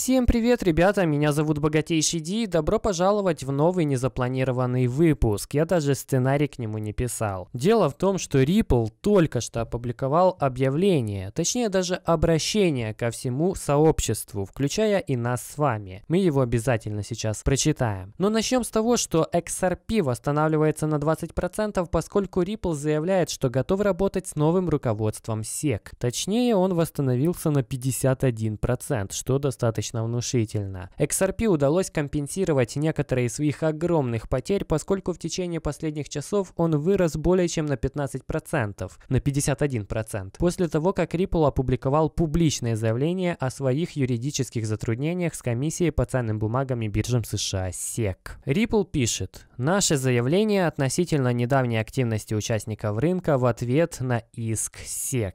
Всем привет, ребята, меня зовут Богатейший Ди, и добро пожаловать в новый незапланированный выпуск. Я даже сценарий к нему не писал. Дело в том, что Ripple только что опубликовал объявление, точнее даже обращение ко всему сообществу, включая и нас с вами. Мы его обязательно сейчас прочитаем. Но начнем с того, что XRP восстанавливается на 20%, поскольку Ripple заявляет, что готов работать с новым руководством SEC. Точнее, он восстановился на 51%, что достаточно достаточно внушительно. XRP удалось компенсировать некоторые из своих огромных потерь, поскольку в течение последних часов он вырос более чем на 15%, на 51%, после того, как Ripple опубликовал публичное заявление о своих юридических затруднениях с комиссией по ценным бумагам и биржам США SEC. Ripple пишет, наше заявление относительно недавней активности участников рынка в ответ на иск SEC.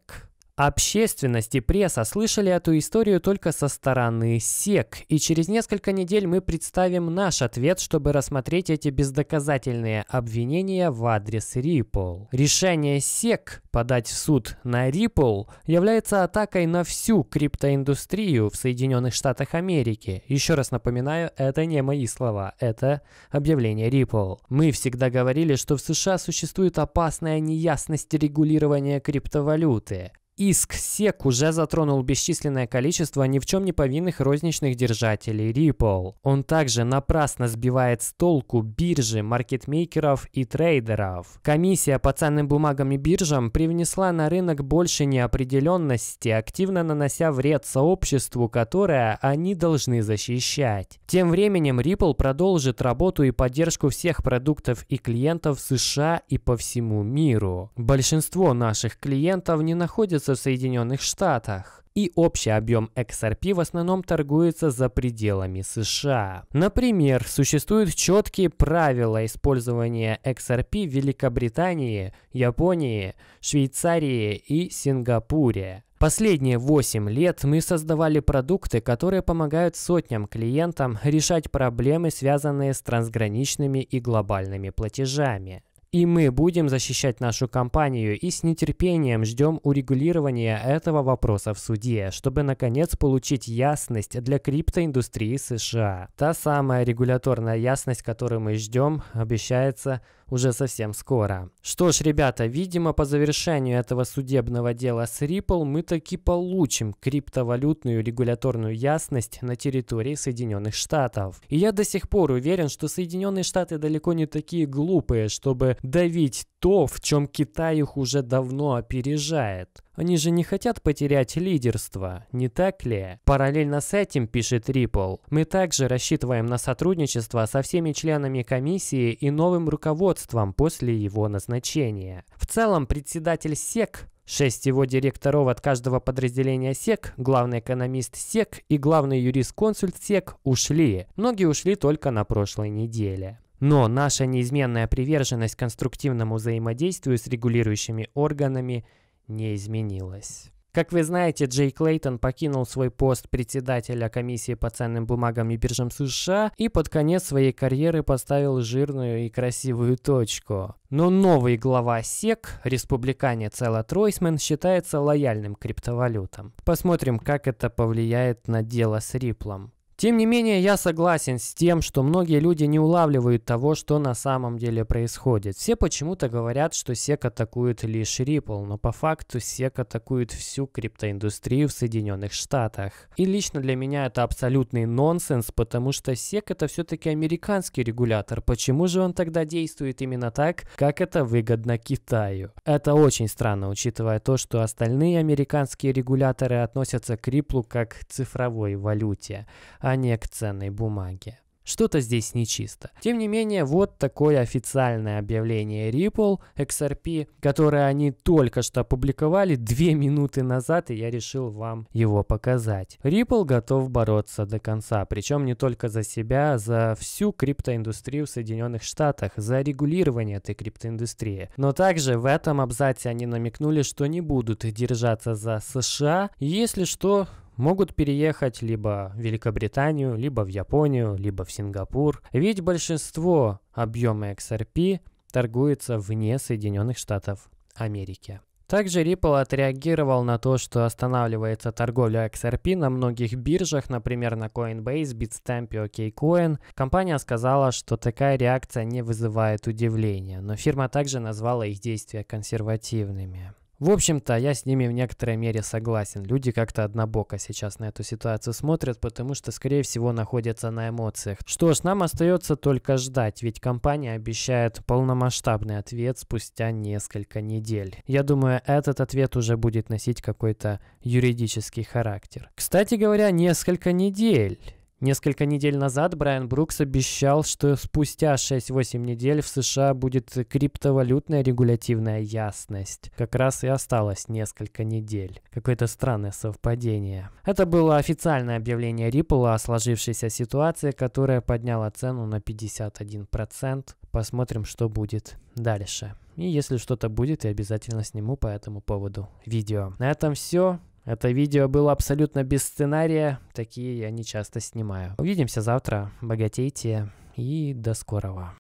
Общественность и пресса слышали эту историю только со стороны СЕК, и через несколько недель мы представим наш ответ, чтобы рассмотреть эти бездоказательные обвинения в адрес Ripple. Решение СЕК подать в суд на Ripple является атакой на всю криптоиндустрию в Соединенных Штатах Америки. Еще раз напоминаю, это не мои слова, это объявление Ripple. Мы всегда говорили, что в США существует опасная неясность регулирования криптовалюты. Иск сек уже затронул бесчисленное количество ни в чем не повинных розничных держателей Ripple. Он также напрасно сбивает с толку биржи, маркетмейкеров и трейдеров. Комиссия по ценным бумагам и биржам привнесла на рынок больше неопределенности, активно нанося вред сообществу, которое они должны защищать. Тем временем Ripple продолжит работу и поддержку всех продуктов и клиентов США и по всему миру. Большинство наших клиентов не находят торгуется в Соединенных Штатах и общий объем XRP в основном торгуется за пределами США. Например, существуют четкие правила использования XRP в Великобритании, Японии, Швейцарии и Сингапуре. Последние 8 лет мы создавали продукты, которые помогают сотням клиентам решать проблемы, связанные с трансграничными и глобальными платежами. И мы будем защищать нашу компанию и с нетерпением ждем урегулирования этого вопроса в суде, чтобы наконец получить ясность для криптоиндустрии США. Та самая регуляторная ясность, которую мы ждем, обещается уже совсем скоро. Что ж, ребята, видимо, по завершению этого судебного дела с Ripple мы таки получим криптовалютную регуляторную ясность на территории Соединенных Штатов. И я до сих пор уверен, что Соединенные Штаты далеко не такие глупые, чтобы давить то, в чем Китай их уже давно опережает. Они же не хотят потерять лидерство, не так ли? Параллельно с этим, пишет Ripple, мы также рассчитываем на сотрудничество со всеми членами комиссии и новым руководством после его назначения. В целом, председатель СЕК Шесть его директоров от каждого подразделения СЕК, главный экономист СЕК и главный юрисконсульт СЕК ушли. Многие ушли только на прошлой неделе. Но наша неизменная приверженность конструктивному взаимодействию с регулирующими органами не изменилась. Как вы знаете, Джей Клейтон покинул свой пост председателя комиссии по ценным бумагам и биржам США и под конец своей карьеры поставил жирную и красивую точку. Но новый глава СЕК, республиканец Элла Тройсмен, считается лояльным криптовалютам. Посмотрим, как это повлияет на дело с Риплом. Тем не менее, я согласен с тем, что многие люди не улавливают того, что на самом деле происходит. Все почему-то говорят, что SEC атакует лишь Ripple, но по факту SEC атакует всю криптоиндустрию в Соединенных Штатах. И лично для меня это абсолютный нонсенс, потому что SEC это все-таки американский регулятор. Почему же он тогда действует именно так, как это выгодно Китаю? Это очень странно, учитывая то, что остальные американские регуляторы относятся к Ripple как к цифровой валюте. А не к ценной бумаге. Что-то здесь нечисто. Тем не менее, вот такое официальное объявление Ripple XRP, которое они только что опубликовали две минуты назад, и я решил вам его показать. Ripple готов бороться до конца, причем не только за себя, а за всю криптоиндустрию в Соединенных Штатах, за регулирование этой криптоиндустрии. Но также в этом абзаце они намекнули, что не будут держаться за США. Если что, могут переехать либо в Великобританию, либо в Японию, либо в Сингапур. Ведь большинство объема XRP торгуется вне Соединенных Штатов Америки. Также Ripple отреагировал на то, что останавливается торговля XRP на многих биржах, например, на Coinbase, Bitstamp и OKCoin. Компания сказала, что такая реакция не вызывает удивления, но фирма также назвала их действия консервативными. В общем-то, я с ними в некоторой мере согласен. Люди как-то однобоко сейчас на эту ситуацию смотрят, потому что, скорее всего, находятся на эмоциях. Что ж, нам остается только ждать, ведь компания обещает полномасштабный ответ спустя несколько недель. Я думаю, этот ответ уже будет носить какой-то юридический характер. Кстати говоря, несколько недель. Несколько недель назад Брайан Брукс обещал, что спустя 6-8 недель в США будет криптовалютная регулятивная ясность. Как раз и осталось несколько недель. Какое-то странное совпадение. Это было официальное объявление Ripple о сложившейся ситуации, которая подняла цену на 51%. Посмотрим, что будет дальше. И если что-то будет, я обязательно сниму по этому поводу видео. На этом все. Это видео было абсолютно без сценария, такие я не часто снимаю. Увидимся завтра, богатейте и до скорого.